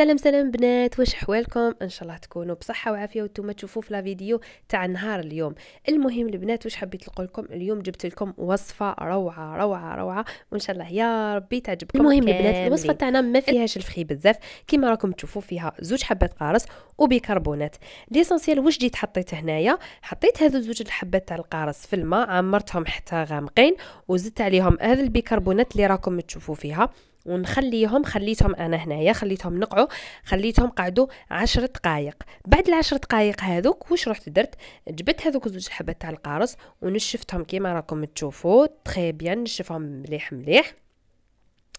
سلام سلام بنات واش حوالكم ان شاء الله تكونوا بصحه وعافيه وانتم تشوفوا في لا فيديو تاع نهار اليوم المهم البنات واش حبيت نقول لكم اليوم جبت لكم وصفه روعه روعه روعه وان شاء الله يا ربي تعجبكم المهم البنات الوصفه تاعنا ما فيهاش الفخي بزاف كيما راكم تشوفوا فيها زوج حبات قارص وبيكربونات ليسونسيال واش جيت حطيت هنايا حطيت هذو زوج الحبات تاع القارص في الماء عمرتهم حتى غامقين وزدت عليهم هذا البيكربونات اللي راكم تشوفوا فيها ونخليهم خليتهم انا هنايا خليتهم نقعوا خليتهم قعدوا عشر دقائق بعد العشر دقائق هذوك واش رحت درت جبت هذوك زوج حبات تاع القارص ونشفتهم كيما راكم تشوفوا تخي بيان نشفهم مليح مليح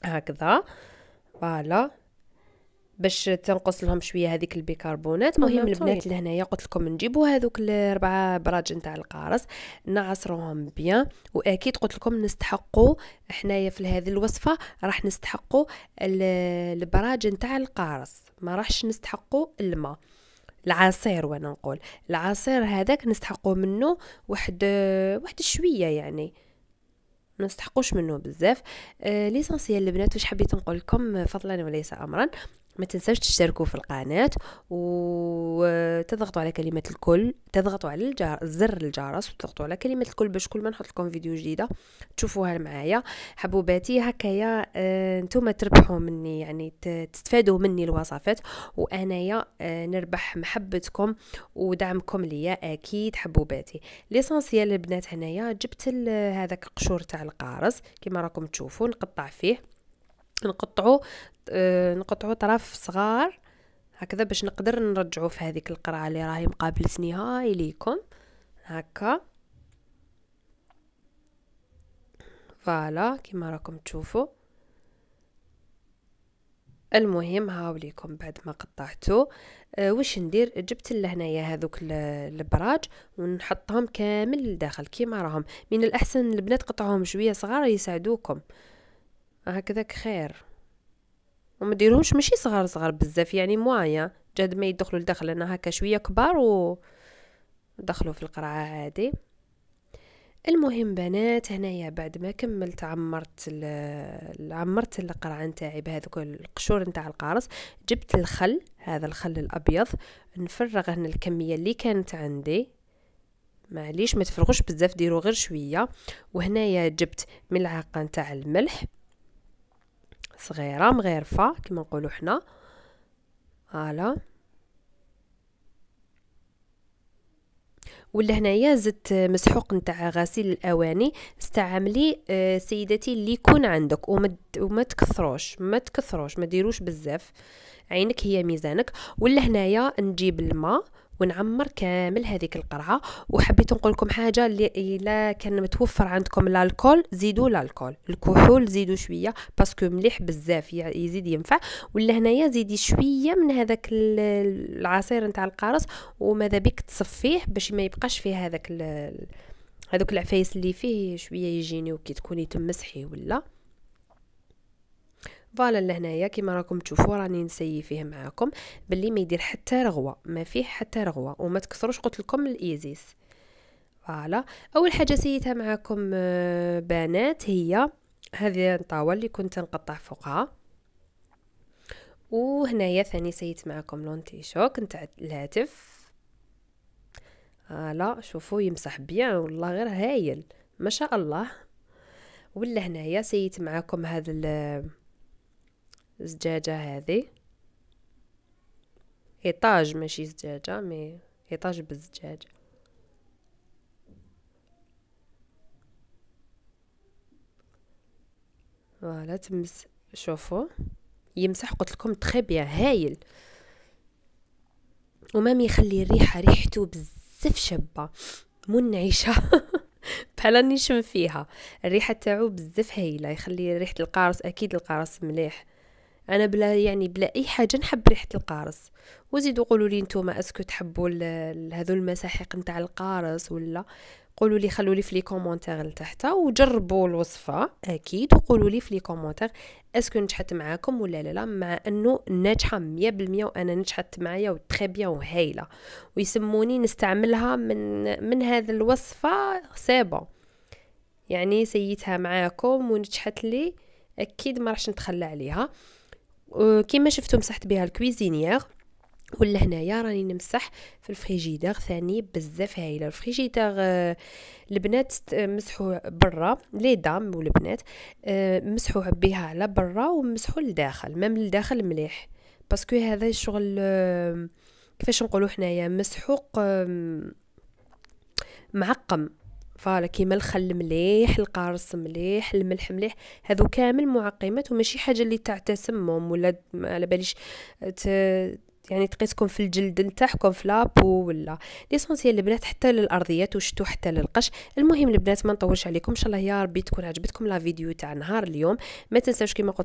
هكذا فوالا باش تنقص لهم شويه هذيك البيكربونات مهم البنات طيب. لهنايا قلت لكم نجيبوا هذوك الاربعه براج نتاع القارص نعصروهم بيان واكيد قلت لكم نستحقوا حنايا في هذه الوصفه راح نستحقوا البراج نتاع القارص ما راحش نستحقوا الماء العصير وانا نقول العصير هذاك نستحقوا منه واحد واحد شويه يعني ما نستحقوش منه بزاف آه ليسونسيال البنات واش حبيت نقول لكم فضلا وليس امرا ما تنساوش تشتركوا في القناة وتضغطوا على كلمة الكل تضغطوا على الجار... زر الجرس وتضغطوا على كلمة الكل باش كل ما نحط لكم فيديو جديدة تشوفوها معايا حبوباتي هكايا آه... نتوما تربحوا مني يعني تستفادوا مني الوصفات وانايا آه... نربح محبتكم ودعمكم ليا اكيد حبوباتي ليسونسيال البنات هنايا جبت هذاك القشور تاع القارص كما راكم تشوفوا نقطع فيه نقطعو آه نقطعو طرف صغار هكذا باش نقدر نرجعو في هذيك القرعه اللي راهي مقابلتنيها اليكم هكا فوالا كيما راكم تشوفوا المهم هاو ليكم بعد ما قطعته أه وش ندير جبت لهنايا هذوك البراج ونحطهم كامل لداخل كيما راهم من الاحسن البنات قطعوهم شويه صغار يساعدوكم هكذاك خير وما ديرهمش ماشي صغار صغار بزاف يعني موايا جاد ما يدخلوا لداخل انا هكا شويه كبار و دخلوا في القرعه عادي المهم بنات هنايا بعد ما كملت عمرت عمرت القرعه نتاعي بهذوك القشور نتاع القارص جبت الخل هذا الخل الابيض نفرغ هنا الكميه اللي كانت عندي معليش ما تفرغوش بزاف ديروا غير شويه وهنايا جبت ملعقه نتاع الملح صغيرة مغيرفة كما نقولو حنا فوالا ولا هنايا زدت مسحوق نتاع غسيل الاواني استعملي آه، سيداتي اللي يكون عندك وما وما تكثروش ما تكثروش ما ديروش بزاف عينك هي ميزانك ولا هنايا نجيب الماء ونعمر كامل هذيك القرعه وحبيت نقول لكم حاجه اللي الا كان متوفر عندكم الكحول زيدوا الكحول الكحول زيدوا شويه باسكو مليح بزاف يزيد ينفع ولا هنايا زيدي شويه من هذاك العصير نتاع القارص وماذا بك تصفيه باش ما يبقاش فيه هذاك هذوك العفايس اللي فيه شويه يجيني وكي تكوني تمسحي ولا فوالا لهنايا كيما راكم تشوفوا راني نسيي فيه معاكم باللي ما يدير حتى رغوه ما فيه حتى رغوه وما تكثروش قلت لكم الايزيس فوالا اول حاجه سيتها معاكم آه، بنات هي هذه الطاوله اللي كنت نقطع فوقها وهنايا ثاني سيت معاكم لونتي شوك نتاع الهاتف فوالا شوفوا يمسح بيان والله غير هايل ما شاء الله ولا هنايا سيت معاكم هذا زجاجة هذه إيطاج ماشي زجاجة مي إيطاج بالزجاجة فوالا تمس شوفو يمسح قلت لكم تخي بيان هايل ومام يخلي الريحه ريحته بزاف شابه منعشه بحال راني نشم فيها الريحه تاعو بزاف هايله يخلي ريحه القارص اكيد القارص مليح انا بلا يعني بلا اي حاجه نحب ريحه القارص وزيدوا قولوا لي نتوما اسكو تحبوا هذو المساحيق نتاع القارص ولا قولوا لي خلوا لي في لي كومونتير لتحت وجربوا الوصفه اكيد وقولوا لي في لي كومونتير اسكو نجحت معاكم ولا لا لا مع انه ناجحه 100% وانا نجحت معايا وتري بيان وهايله ويسموني نستعملها من من هذه الوصفه سيبون يعني سيتها معاكم ونجحت لي اكيد ما راحش نتخلى عليها كيما شفتو مسحت بها الكويزينيير ولا هنايا راني نمسح في الفريجيدير ثاني بزاف هايله الفريجيدير آه، البنات آه، مسحوه برا لي دام والبنات آه، مسحوه بها على برا ومسحوه لداخل مام لداخل مليح باسكو هذا الشغل كيفاش نقولوا حنايا مسحوق معقم فوالا كيما الخل مليح القارص مليح الملح مليح هذو كامل معقمات وماشي حاجه اللي تاع تسمم ولا على باليش ت... يعني تقيسكم في الجلد نتاعكم في لابو ولا ليسونسيال البنات حتى للارضيات وشتو حتى للقش المهم البنات ما نطولش عليكم ان شاء الله يا ربي تكون عجبتكم لا فيديو تاع نهار اليوم ما تنساوش كيما قلت